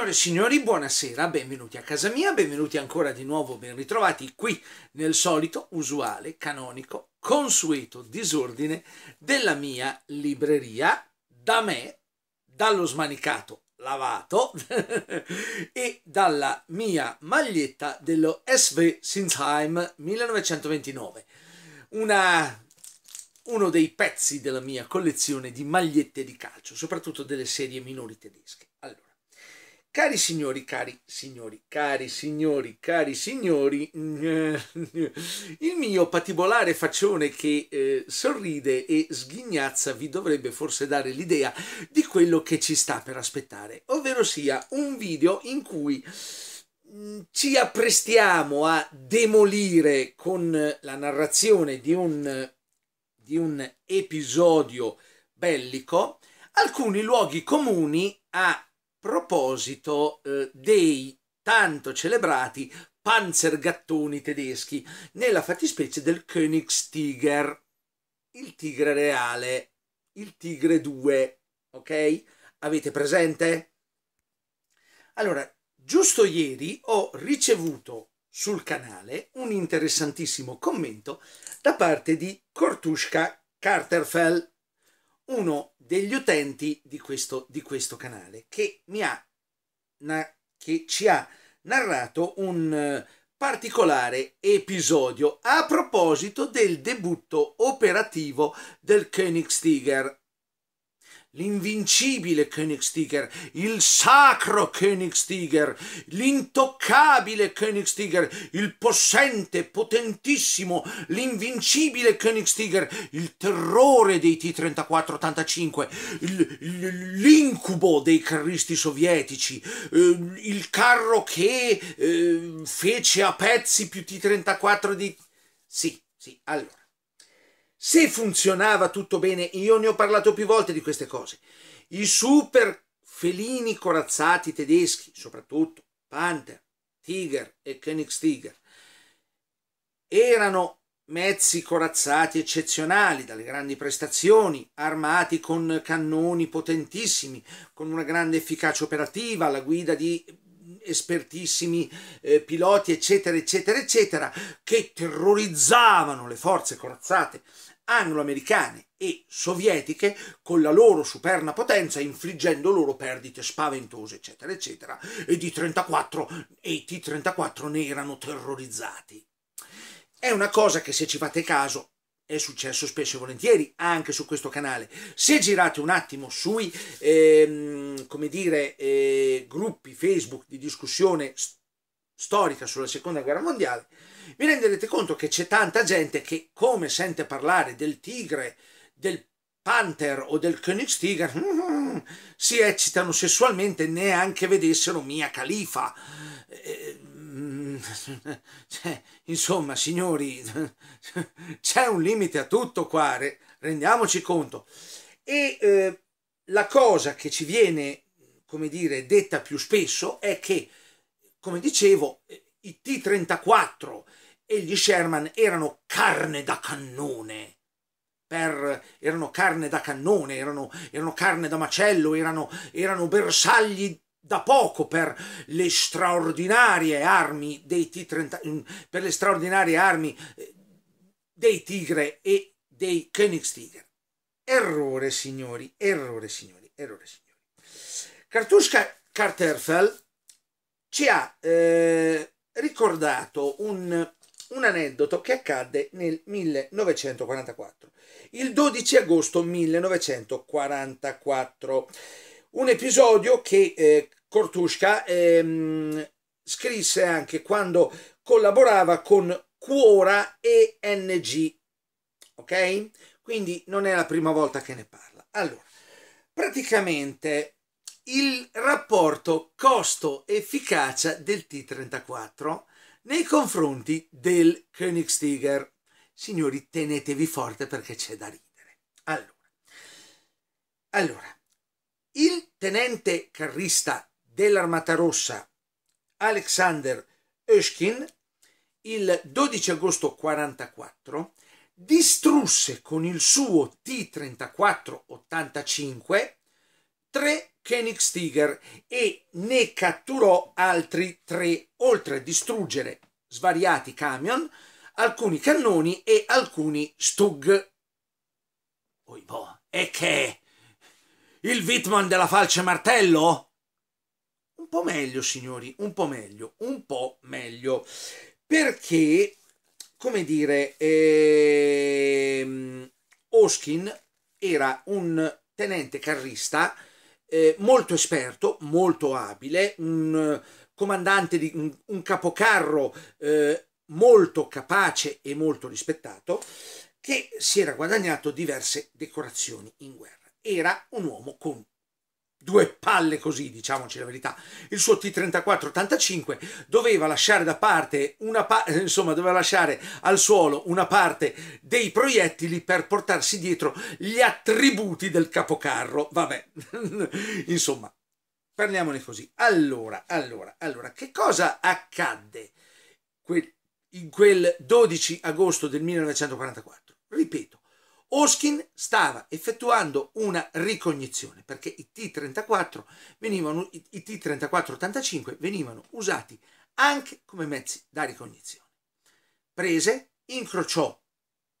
Signore e signori, buonasera, benvenuti a casa mia, benvenuti ancora di nuovo, ben ritrovati qui nel solito, usuale, canonico, consueto disordine della mia libreria, da me, dallo smanicato lavato e dalla mia maglietta dello SV Sinsheim 1929, una uno dei pezzi della mia collezione di magliette di calcio, soprattutto delle serie minori tedesche. Cari signori, cari signori, cari signori, cari signori, il mio patibolare faccione che eh, sorride e sghignazza vi dovrebbe forse dare l'idea di quello che ci sta per aspettare, ovvero sia un video in cui mm, ci apprestiamo a demolire con la narrazione di un, di un episodio bellico alcuni luoghi comuni a proposito eh, dei tanto celebrati panzergattoni tedeschi, nella fattispecie del Königstiger, il tigre reale, il tigre 2, ok? Avete presente? Allora, giusto ieri ho ricevuto sul canale un interessantissimo commento da parte di Kortushka Carterfell uno degli utenti di questo, di questo canale che, mi ha, na, che ci ha narrato un eh, particolare episodio a proposito del debutto operativo del Koenigstiger l'invincibile Koenigstiger, il sacro Koenigstiger, l'intoccabile Koenigstiger, il possente, potentissimo, l'invincibile Koenigstiger, il terrore dei T-34-85, l'incubo dei carristi sovietici, eh, il carro che eh, fece a pezzi più T-34 di... Sì, sì, allora. Se funzionava tutto bene, io ne ho parlato più volte di queste cose. I super felini corazzati tedeschi, soprattutto Panther, Tiger e Königstiger, erano mezzi corazzati eccezionali dalle grandi prestazioni, armati con cannoni potentissimi, con una grande efficacia operativa, alla guida di espertissimi eh, piloti, eccetera, eccetera, eccetera, che terrorizzavano le forze corazzate anglo-americane e sovietiche con la loro superna potenza infliggendo loro perdite spaventose eccetera eccetera e, di 34, e i T-34 ne erano terrorizzati. È una cosa che se ci fate caso è successo spesso e volentieri anche su questo canale. Se girate un attimo sui ehm, come dire, eh, gruppi Facebook di discussione storica sulla seconda guerra mondiale, vi renderete conto che c'è tanta gente che come sente parlare del tigre, del Panther o del Königstiger mm-hmm, si eccitano sessualmente neanche vedessero Mia Califa. Eh, mm, cioè, insomma, signori, c'è un limite a tutto qua, rendiamoci conto. E eh, la cosa che ci viene, come dire, detta più spesso è che come dicevo, i T-34 e gli Sherman erano carne da cannone. Per, erano carne da cannone, erano, erano carne da macello, erano, erano bersagli da poco per le straordinarie armi dei T-30, mm, per le straordinarie armi eh, dei Tigre e dei Königstiger. Errore, signori, errore, signori, errore, signori. Kartushka Carterfeld ci ha eh, ricordato un, un aneddoto che accadde nel 1944, il 12 agosto 1944, un episodio che eh, Kortushka ehm, scrisse anche quando collaborava con Cuora e NG, ok? Quindi non è la prima volta che ne parla. Allora, praticamente il rapporto costo-efficacia del T34 nei confronti del Königstiger. Signori, tenetevi forte perché c'è da ridere. Allora, allora il tenente carrista dell'Armata Rossa Alexander Oeschkin, il 12 agosto 1944, distrusse con il suo T-34-85 tre Königstiger e ne catturò altri tre, oltre a distruggere svariati camion, alcuni cannoni e alcuni Stug. Oibò, boh, e che? Il Wittmann della falce martello? Un po' meglio, signori, un po' meglio, un po' meglio. Perché, come dire, ehm, Oskin era un tenente carrista eh, molto esperto, molto abile, un eh, comandante di un, un capocarro eh, molto capace e molto rispettato, che si era guadagnato diverse decorazioni in guerra. Era un uomo con due palle così, diciamoci la verità, il suo T34-85 doveva lasciare da parte una pa- eh, insomma, doveva lasciare al suolo una parte dei proiettili per portarsi dietro gli attributi del capocarro. Vabbè, insomma, parliamone così. Allora, allora, allora, che cosa accadde in quel 12 agosto del 1944? Ripeto, Oskin stava effettuando una ricognizione perché i T-34 venivano, i T-34-85 venivano usati anche come mezzi da ricognizione. Prese, incrociò,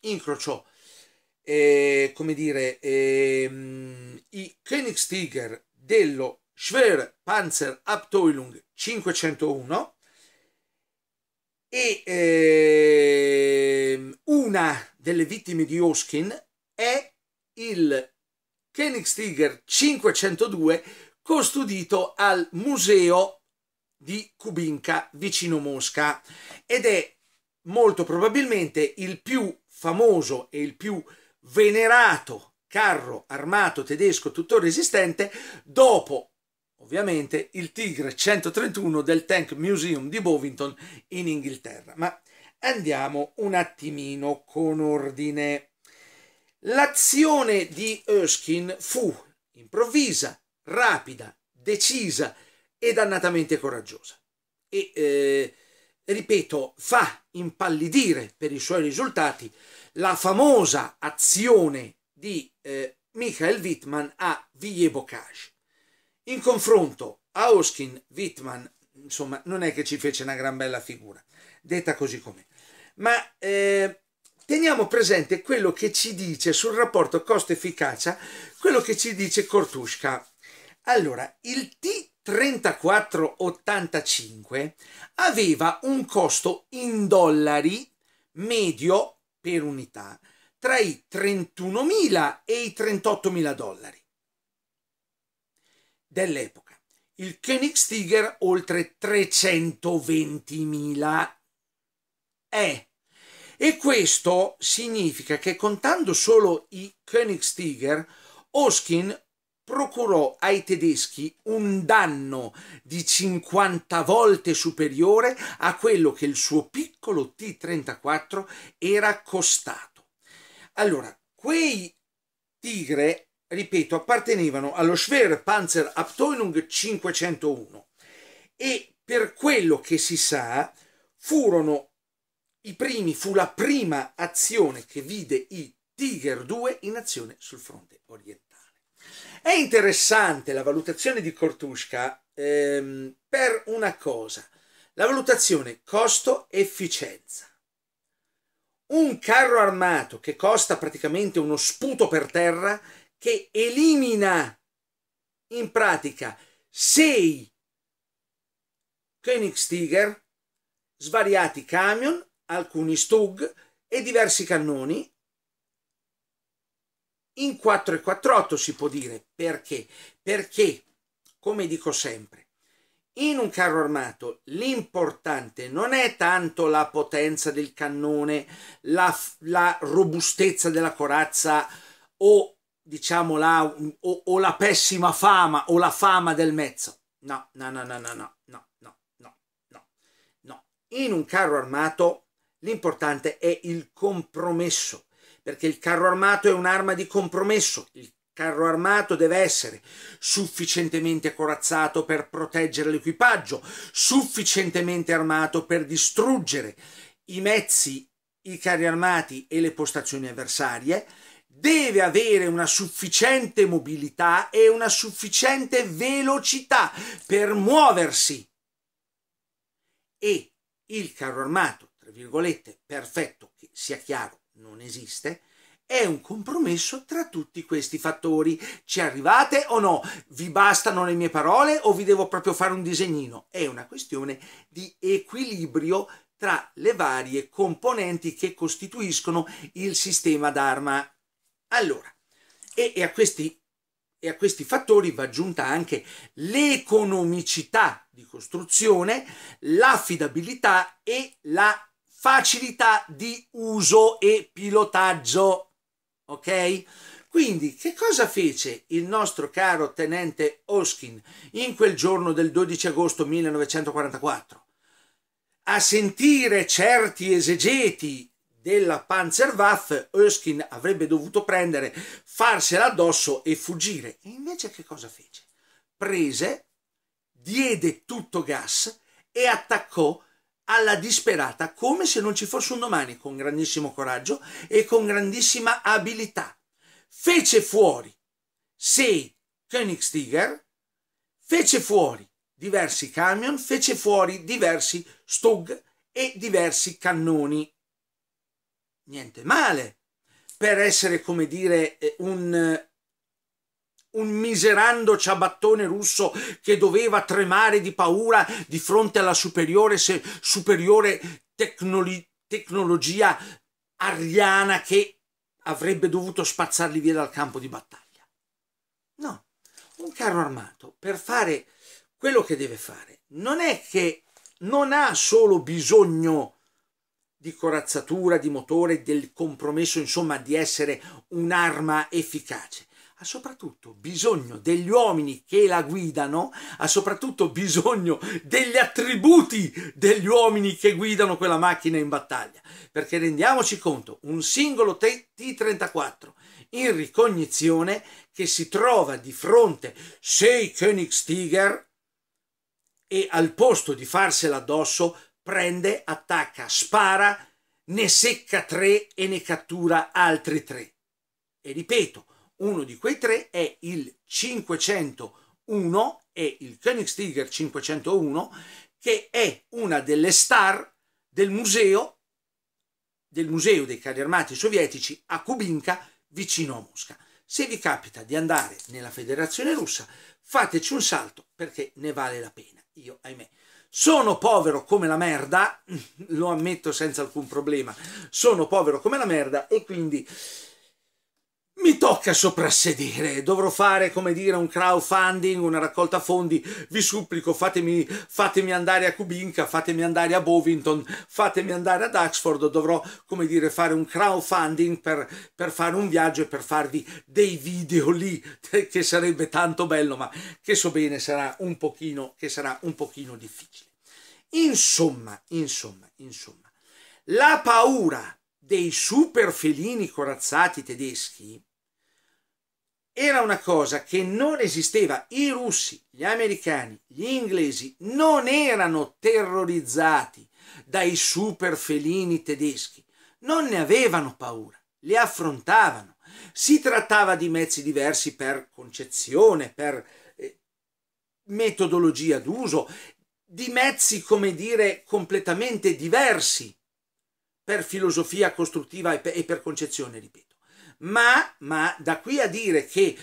incrociò eh, come dire, eh, i Königstiger dello Schwer Panzer Abteilung 501 e eh, una delle vittime di Hoskin è il Königstiger 502 custodito al museo di Kubinka vicino Mosca ed è molto probabilmente il più famoso e il più venerato carro armato tedesco tuttora esistente dopo ovviamente il Tigre 131 del Tank Museum di Bovington in Inghilterra. Ma andiamo un attimino con ordine. L'azione di Erskine fu improvvisa, rapida, decisa e dannatamente coraggiosa. E, eh, ripeto, fa impallidire per i suoi risultati la famosa azione di eh, Michael Wittmann a Villebocage. In confronto a Erskine, Wittmann, insomma, non è che ci fece una gran bella figura, detta così com'è ma eh, teniamo presente quello che ci dice sul rapporto costo-efficacia, quello che ci dice Kortushka. Allora, il T3485 aveva un costo in dollari medio per unità tra i 31.000 e i 38.000 dollari dell'epoca. Il Koenigstigger oltre 320.000 è. E questo significa che contando solo i Königstiger, Oskin procurò ai tedeschi un danno di 50 volte superiore a quello che il suo piccolo T-34 era costato. Allora, quei Tigre, ripeto, appartenevano allo Schwer Panzer Abteilung 501 e per quello che si sa furono i primi fu la prima azione che vide i Tiger 2 in azione sul fronte orientale. È interessante la valutazione di Kortushka ehm, per una cosa, la valutazione costo-efficienza. Un carro armato che costa praticamente uno sputo per terra che elimina in pratica 6 Koenigstigger, svariati camion alcuni Stug e diversi cannoni in 4 e 48 si può dire perché? Perché, come dico sempre, in un carro armato l'importante non è tanto la potenza del cannone, la, la robustezza della corazza o diciamo la, o, o la pessima fama o la fama del mezzo. No, no, no, no, no, no, no, no, no, no. In un carro armato L'importante è il compromesso, perché il carro armato è un'arma di compromesso. Il carro armato deve essere sufficientemente corazzato per proteggere l'equipaggio, sufficientemente armato per distruggere i mezzi, i carri armati e le postazioni avversarie, deve avere una sufficiente mobilità e una sufficiente velocità per muoversi. E il carro armato virgolette, perfetto, che sia chiaro, non esiste, è un compromesso tra tutti questi fattori. Ci arrivate o no? Vi bastano le mie parole o vi devo proprio fare un disegnino? È una questione di equilibrio tra le varie componenti che costituiscono il sistema d'arma. Allora, e, e, a questi, e a questi fattori va aggiunta anche l'economicità di costruzione, l'affidabilità e la facilità di uso e pilotaggio. Ok? Quindi, che cosa fece il nostro caro tenente Oskin in quel giorno del 12 agosto 1944? A sentire certi esegeti della Panzerwaffe, Oskin avrebbe dovuto prendere, farsela addosso e fuggire. E invece che cosa fece? Prese, diede tutto gas e attaccò alla disperata come se non ci fosse un domani con grandissimo coraggio e con grandissima abilità. Fece fuori sei Königstiger, fece fuori diversi camion, fece fuori diversi Stug e diversi cannoni. Niente male per essere, come dire, eh, un eh, un miserando ciabattone russo che doveva tremare di paura di fronte alla superiore, se, superiore tecnoli, tecnologia ariana che avrebbe dovuto spazzarli via dal campo di battaglia. No, un carro armato per fare quello che deve fare non è che non ha solo bisogno di corazzatura, di motore, del compromesso, insomma, di essere un'arma efficace ha soprattutto bisogno degli uomini che la guidano, ha soprattutto bisogno degli attributi degli uomini che guidano quella macchina in battaglia. Perché rendiamoci conto, un singolo T-34 in ricognizione che si trova di fronte sei Königstiger e al posto di farsela addosso prende, attacca, spara, ne secca tre e ne cattura altri tre. E ripeto, uno di quei tre è il 501 e il Königstiger 501 che è una delle star del museo, del museo dei carri armati sovietici a Kubinka vicino a Mosca. Se vi capita di andare nella Federazione Russa, fateci un salto perché ne vale la pena. Io, ahimè, sono povero come la merda, lo ammetto senza alcun problema, sono povero come la merda e quindi mi tocca soprassedere, dovrò fare come dire un crowdfunding, una raccolta fondi, vi supplico fatemi, fatemi andare a Kubinka, fatemi andare a Bovington, fatemi andare ad Oxford, dovrò come dire fare un crowdfunding per, per fare un viaggio e per farvi dei video lì, che sarebbe tanto bello, ma che so bene sarà un pochino, che sarà un pochino difficile. Insomma, insomma, insomma, la paura dei super felini corazzati tedeschi era una cosa che non esisteva. I russi, gli americani, gli inglesi non erano terrorizzati dai super felini tedeschi, non ne avevano paura, li affrontavano. Si trattava di mezzi diversi per concezione, per eh, metodologia d'uso, di mezzi, come dire, completamente diversi per filosofia costruttiva e per concezione, ripeto. Ma, ma da qui a dire che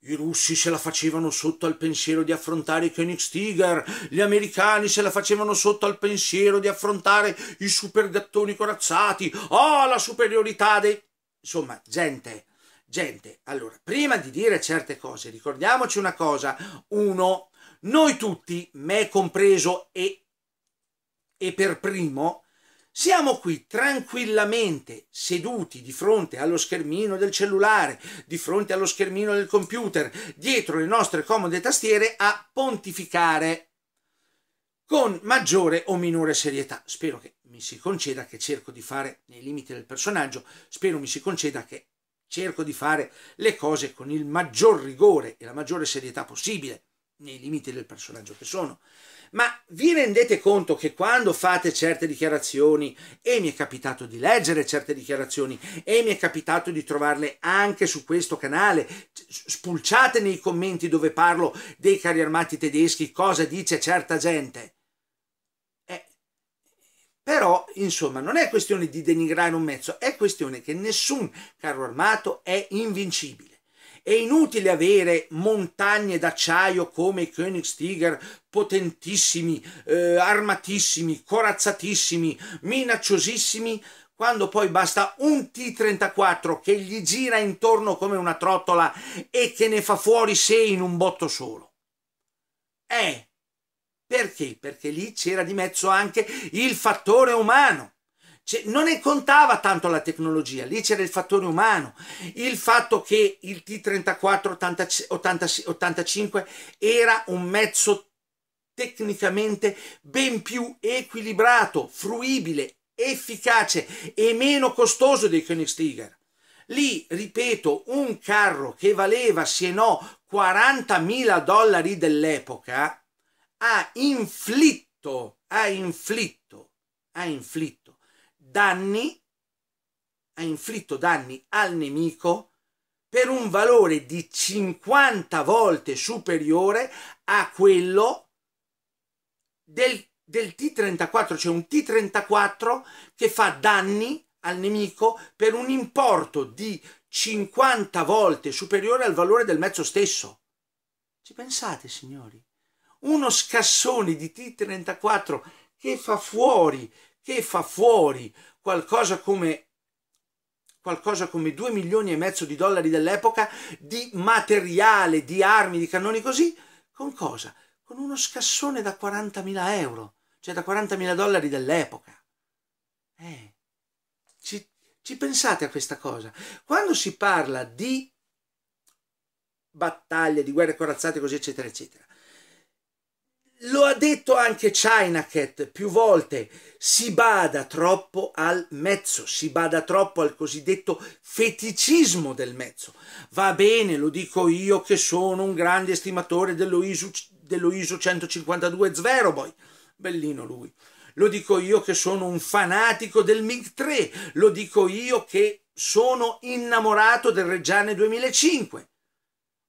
i russi se la facevano sotto al pensiero di affrontare i Koenigstigger, gli americani se la facevano sotto al pensiero di affrontare i super gattoni corazzati, oh la superiorità dei... Insomma, gente, gente, allora, prima di dire certe cose, ricordiamoci una cosa, uno, noi tutti, me compreso e, e per primo, siamo qui tranquillamente seduti di fronte allo schermino del cellulare, di fronte allo schermino del computer, dietro le nostre comode tastiere a pontificare con maggiore o minore serietà. Spero che mi si conceda che cerco di fare nei limiti del personaggio, spero mi si conceda che cerco di fare le cose con il maggior rigore e la maggiore serietà possibile nei limiti del personaggio che sono. Ma vi rendete conto che quando fate certe dichiarazioni, e mi è capitato di leggere certe dichiarazioni, e mi è capitato di trovarle anche su questo canale, spulciate nei commenti dove parlo dei carri armati tedeschi, cosa dice certa gente. Eh, però, insomma, non è questione di denigrare un mezzo, è questione che nessun carro armato è invincibile. È inutile avere montagne d'acciaio come i Königstiger, potentissimi, eh, armatissimi, corazzatissimi, minacciosissimi, quando poi basta un T-34 che gli gira intorno come una trottola e che ne fa fuori sé in un botto solo. Eh, perché? Perché lì c'era di mezzo anche il fattore umano. Cioè, non ne contava tanto la tecnologia, lì c'era il fattore umano, il fatto che il T34 80, 85 era un mezzo tecnicamente ben più equilibrato, fruibile, efficace e meno costoso dei Koenigsegger. Lì, ripeto, un carro che valeva, se no, 40.000 dollari dell'epoca ha inflitto, ha inflitto, ha inflitto danni, ha inflitto danni al nemico per un valore di 50 volte superiore a quello del, del T-34, cioè un T-34 che fa danni al nemico per un importo di 50 volte superiore al valore del mezzo stesso. Ci pensate, signori? Uno scassone di T-34 che fa fuori che fa fuori qualcosa come qualcosa come 2 milioni e mezzo di dollari dell'epoca di materiale, di armi, di cannoni così, con cosa? Con uno scassone da 40.000 euro, cioè da 40.000 dollari dell'epoca. Eh, ci, ci pensate a questa cosa? Quando si parla di battaglie, di guerre corazzate, così eccetera eccetera, lo ha detto anche Chinacat più volte, si bada troppo al mezzo, si bada troppo al cosiddetto feticismo del mezzo. Va bene, lo dico io che sono un grande estimatore dello ISO, dello ISO 152 Zveroboy, bellino lui. Lo dico io che sono un fanatico del MiG-3, lo dico io che sono innamorato del Reggiane 2005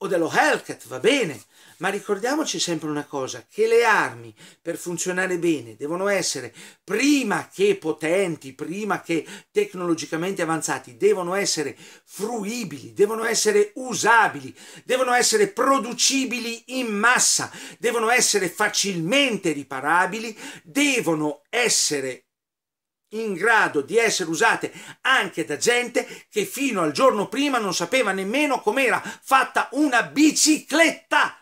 o dello Hellcat, va bene ma ricordiamoci sempre una cosa, che le armi per funzionare bene devono essere prima che potenti, prima che tecnologicamente avanzati, devono essere fruibili, devono essere usabili, devono essere producibili in massa, devono essere facilmente riparabili, devono essere in grado di essere usate anche da gente che fino al giorno prima non sapeva nemmeno com'era fatta una bicicletta.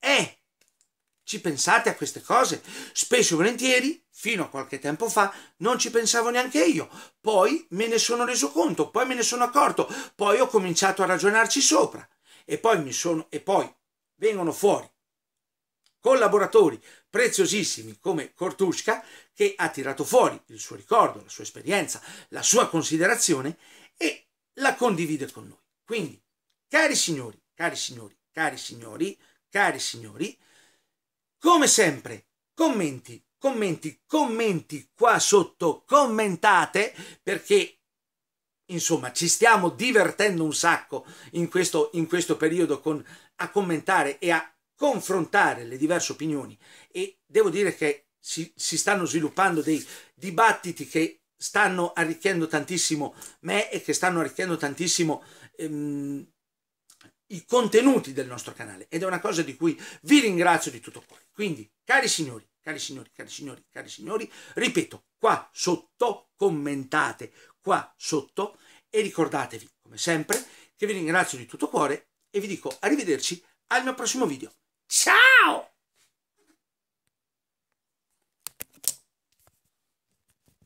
Eh, ci pensate a queste cose? Spesso e volentieri, fino a qualche tempo fa, non ci pensavo neanche io. Poi me ne sono reso conto, poi me ne sono accorto, poi ho cominciato a ragionarci sopra. E poi mi sono, e poi vengono fuori collaboratori preziosissimi come Cortusca che ha tirato fuori il suo ricordo, la sua esperienza, la sua considerazione e la condivide con noi. Quindi, cari signori, cari signori, cari signori, cari signori, come sempre, commenti, commenti, commenti qua sotto, commentate perché insomma ci stiamo divertendo un sacco in questo, in questo periodo con, a commentare e a confrontare le diverse opinioni e devo dire che si, si stanno sviluppando dei dibattiti che stanno arricchendo tantissimo me e che stanno arricchendo tantissimo ehm, i contenuti del nostro canale ed è una cosa di cui vi ringrazio di tutto cuore. Quindi, cari signori, cari signori, cari signori, cari signori, ripeto, qua sotto commentate, qua sotto e ricordatevi, come sempre, che vi ringrazio di tutto cuore e vi dico arrivederci al mio prossimo video. Ciao!